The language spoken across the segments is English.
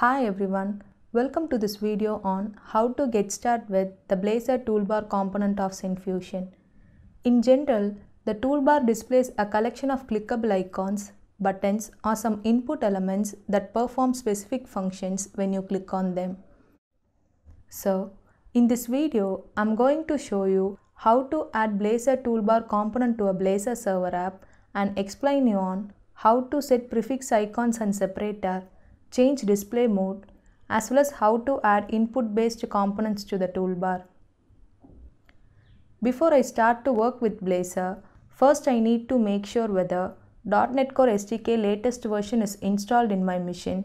Hi everyone, welcome to this video on how to get started with the Blazor toolbar component of Synfusion. In general, the toolbar displays a collection of clickable icons, buttons or some input elements that perform specific functions when you click on them. So, in this video, I'm going to show you how to add Blazor toolbar component to a Blazor server app and explain you on how to set prefix icons and separator change display mode, as well as how to add input based components to the toolbar. Before I start to work with Blazor, first I need to make sure whether .NET Core SDK latest version is installed in my machine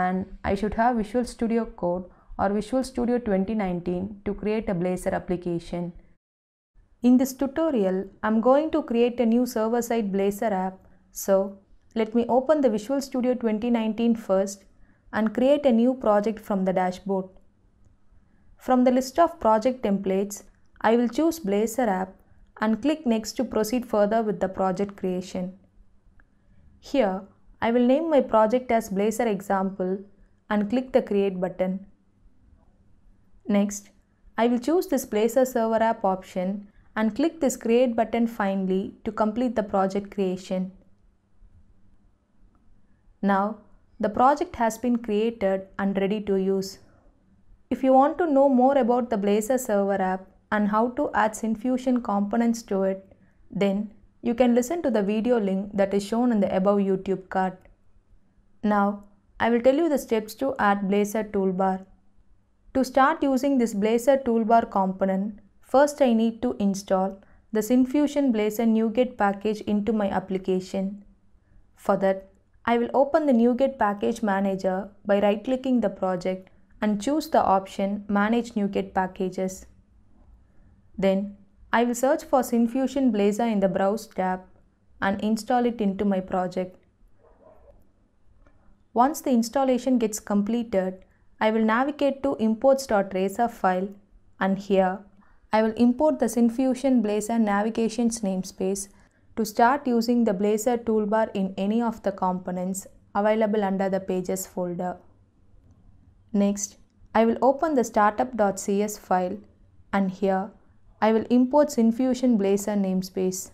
and I should have Visual Studio Code or Visual Studio 2019 to create a Blazor application. In this tutorial, I'm going to create a new server-side Blazor app. So let me open the Visual Studio 2019 first and create a new project from the dashboard. From the list of project templates, I will choose Blazor app and click next to proceed further with the project creation. Here, I will name my project as Blazor example and click the create button. Next, I will choose this Blazor server app option and click this create button finally to complete the project creation. Now the project has been created and ready to use. If you want to know more about the Blazor server app and how to add Synfusion components to it, then you can listen to the video link that is shown in the above YouTube card. Now, I will tell you the steps to add Blazor toolbar. To start using this Blazor toolbar component, first I need to install the Synfusion Blazor NuGet package into my application. For that, I will open the NuGet Package Manager by right-clicking the project and choose the option Manage NuGet Packages. Then, I will search for Synfusion Blazor in the Browse tab and install it into my project. Once the installation gets completed, I will navigate to imports.razor file and here I will import the Synfusion Blazor navigations namespace to start using the Blazor toolbar in any of the components available under the Pages folder. Next, I will open the startup.cs file and here I will import Synfusion Blazor namespace.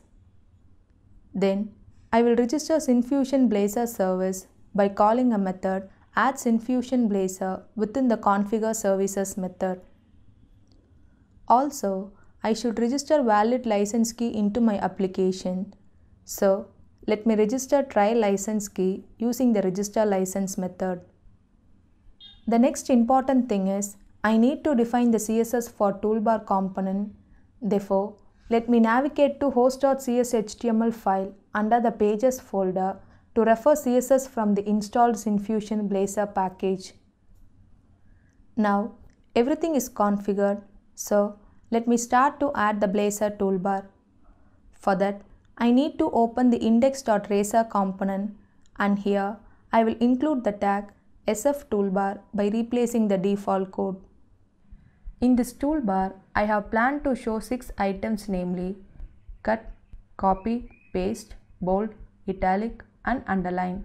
Then I will register Synfusion Blazor service by calling a method add Synfusion Blazor within the configure services method. Also, I should register valid license key into my application. So, let me register trial license key using the register license method. The next important thing is I need to define the CSS for toolbar component. Therefore, let me navigate to host.cshtml file under the pages folder to refer CSS from the installed Synfusion Blazor package. Now, everything is configured, so let me start to add the Blazor toolbar. For that, I need to open the index.racer component and here I will include the tag SF toolbar by replacing the default code. In this toolbar, I have planned to show 6 items namely cut, copy, paste, bold, italic and underline.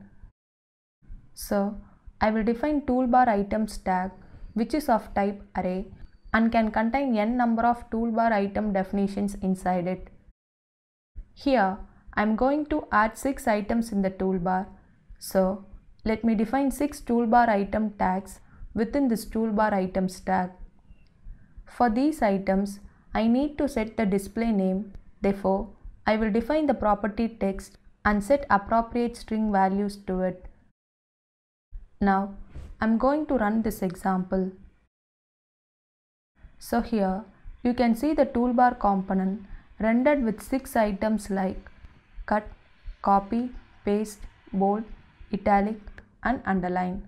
So, I will define toolbar items tag which is of type array and can contain n number of toolbar item definitions inside it. Here, I am going to add 6 items in the toolbar. So, let me define 6 toolbar item tags within this toolbar items tag. For these items, I need to set the display name. Therefore, I will define the property text and set appropriate string values to it. Now, I'm going to run this example. So here you can see the toolbar component rendered with 6 items like cut, copy, paste, bold, italic and underline.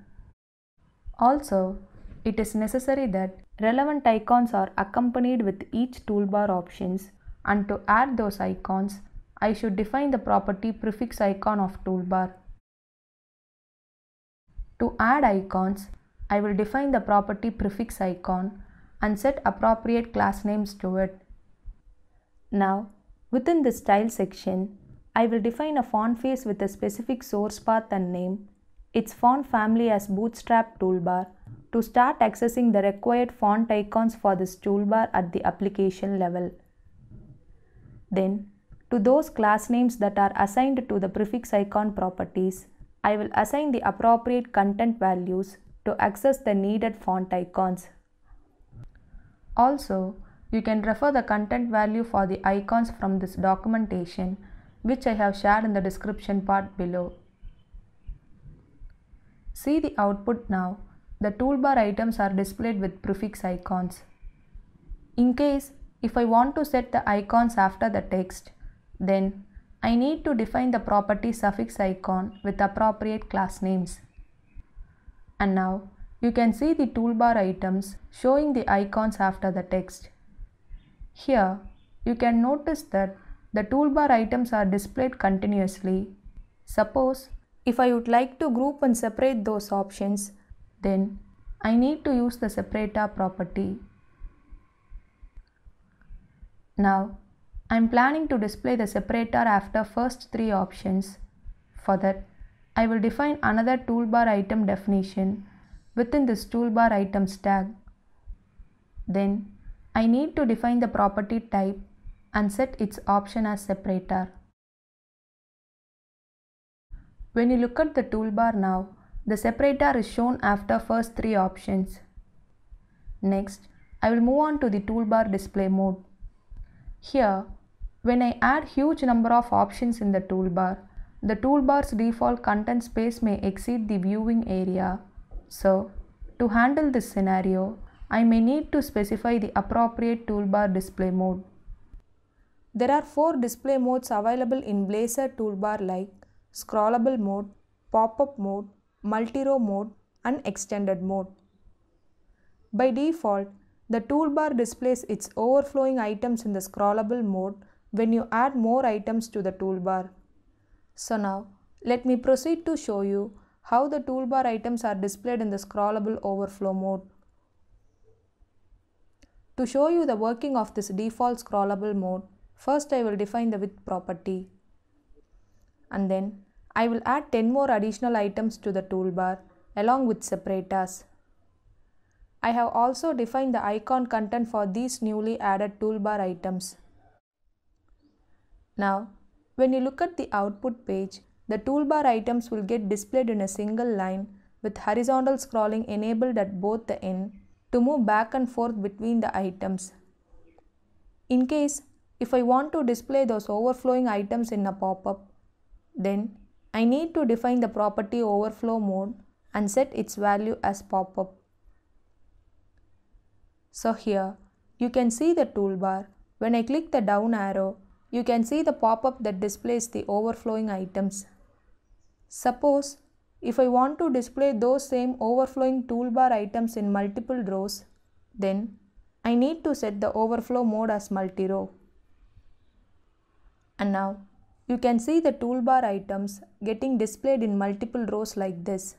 Also, it is necessary that relevant icons are accompanied with each toolbar options and to add those icons, I should define the property prefix icon of toolbar. To add icons, I will define the property prefix icon and set appropriate class names to it. Now, within the style section, I will define a font face with a specific source path and name, its font family as Bootstrap toolbar to start accessing the required font icons for this toolbar at the application level. Then, to those class names that are assigned to the prefix icon properties, I will assign the appropriate content values to access the needed font icons. Also, you can refer the content value for the icons from this documentation which I have shared in the description part below. See the output now. The toolbar items are displayed with prefix icons. In case if I want to set the icons after the text, then I need to define the property suffix icon with appropriate class names. And now you can see the toolbar items showing the icons after the text. Here, you can notice that the toolbar items are displayed continuously. Suppose, if I would like to group and separate those options, then I need to use the separator property. Now, I am planning to display the separator after first three options. For that, I will define another toolbar item definition within this toolbar items tag. Then I need to define the property type and set its option as separator. When you look at the toolbar now, the separator is shown after first three options. Next, I will move on to the toolbar display mode. Here, when I add huge number of options in the toolbar, the toolbar's default content space may exceed the viewing area. So to handle this scenario, I may need to specify the appropriate toolbar display mode. There are four display modes available in Blazor toolbar like scrollable mode, pop-up mode, multi-row mode and extended mode. By default, the toolbar displays its overflowing items in the scrollable mode when you add more items to the toolbar. So now, let me proceed to show you how the toolbar items are displayed in the scrollable overflow mode. To show you the working of this default scrollable mode, first I will define the width property. And then I will add 10 more additional items to the toolbar along with separators. I have also defined the icon content for these newly added toolbar items. Now, when you look at the output page, the toolbar items will get displayed in a single line with horizontal scrolling enabled at both the end to move back and forth between the items. In case if I want to display those overflowing items in a pop-up, then I need to define the property overflow mode and set its value as pop-up. So here you can see the toolbar. When I click the down arrow, you can see the pop-up that displays the overflowing items. Suppose if I want to display those same overflowing toolbar items in multiple rows, then I need to set the overflow mode as multi-row. And now you can see the toolbar items getting displayed in multiple rows like this.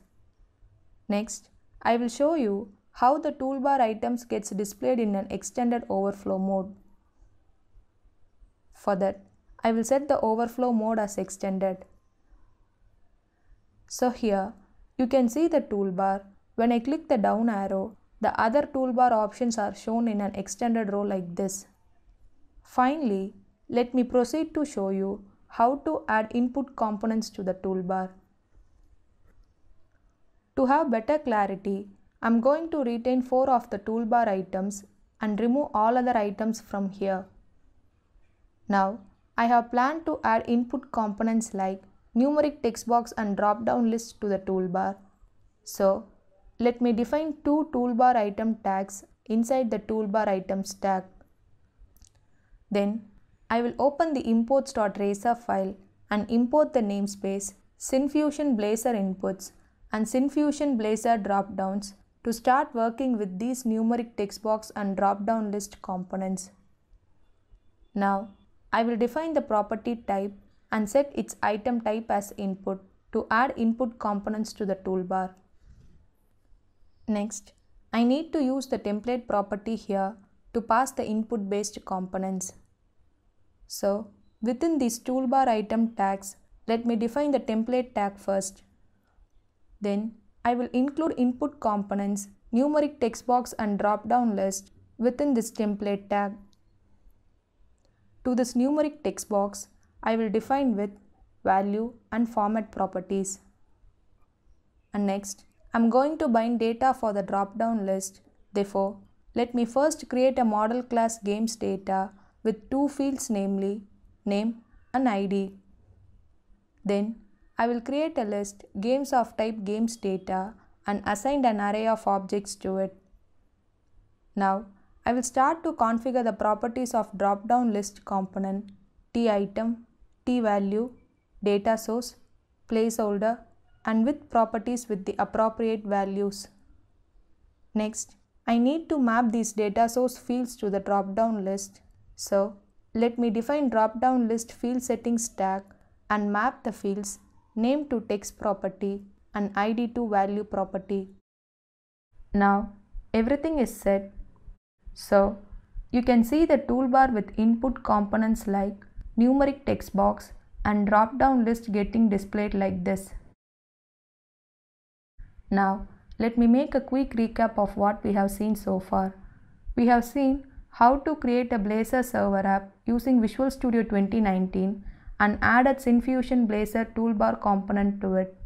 Next, I will show you how the toolbar items gets displayed in an extended overflow mode. For that, I will set the overflow mode as extended. So here, you can see the toolbar. When I click the down arrow, the other toolbar options are shown in an extended row like this. Finally, let me proceed to show you how to add input components to the toolbar. To have better clarity, I'm going to retain 4 of the toolbar items and remove all other items from here. Now, I have planned to add input components like numeric text box and drop-down list to the toolbar. So, let me define two toolbar item tags inside the toolbar items tag. Then, I will open the imports.razor file and import the namespace Synfusion blazer inputs and Synfusion drop downs to start working with these numeric text box and drop-down list components. Now, I will define the property type and set its item type as input to add input components to the toolbar. Next, I need to use the template property here to pass the input based components. So, within this toolbar item tags, let me define the template tag first. Then, I will include input components, numeric text box and drop down list within this template tag. To this numeric text box, I will define width, value and format properties. And next, I'm going to bind data for the drop-down list. Therefore, let me first create a model class games data with two fields namely name and ID. Then, I will create a list games of type games data and assign an array of objects to it. Now, I will start to configure the properties of drop-down list component t item, t value, data source, placeholder and with properties with the appropriate values. Next, I need to map these data source fields to the drop-down list. So, let me define drop-down list field settings tag and map the fields name to text property and id to value property. Now, everything is set so you can see the toolbar with input components like numeric text box and drop down list getting displayed like this. Now let me make a quick recap of what we have seen so far. We have seen how to create a Blazor server app using Visual Studio 2019 and add a Synfusion Blazor toolbar component to it.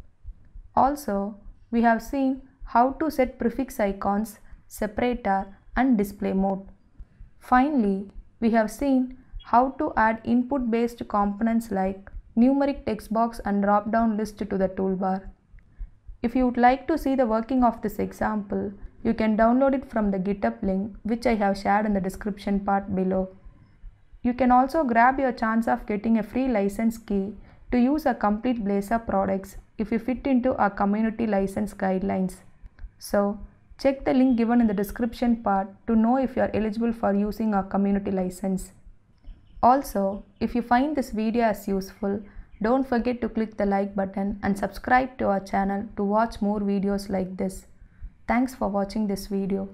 Also, we have seen how to set prefix icons, separator and display mode. Finally, we have seen how to add input based components like numeric text box and drop down list to the toolbar. If you would like to see the working of this example, you can download it from the GitHub link which I have shared in the description part below. You can also grab your chance of getting a free license key to use our complete Blazor products if you fit into our community license guidelines. So, Check the link given in the description part to know if you are eligible for using our community license. Also, if you find this video as useful, don't forget to click the like button and subscribe to our channel to watch more videos like this. Thanks for watching this video.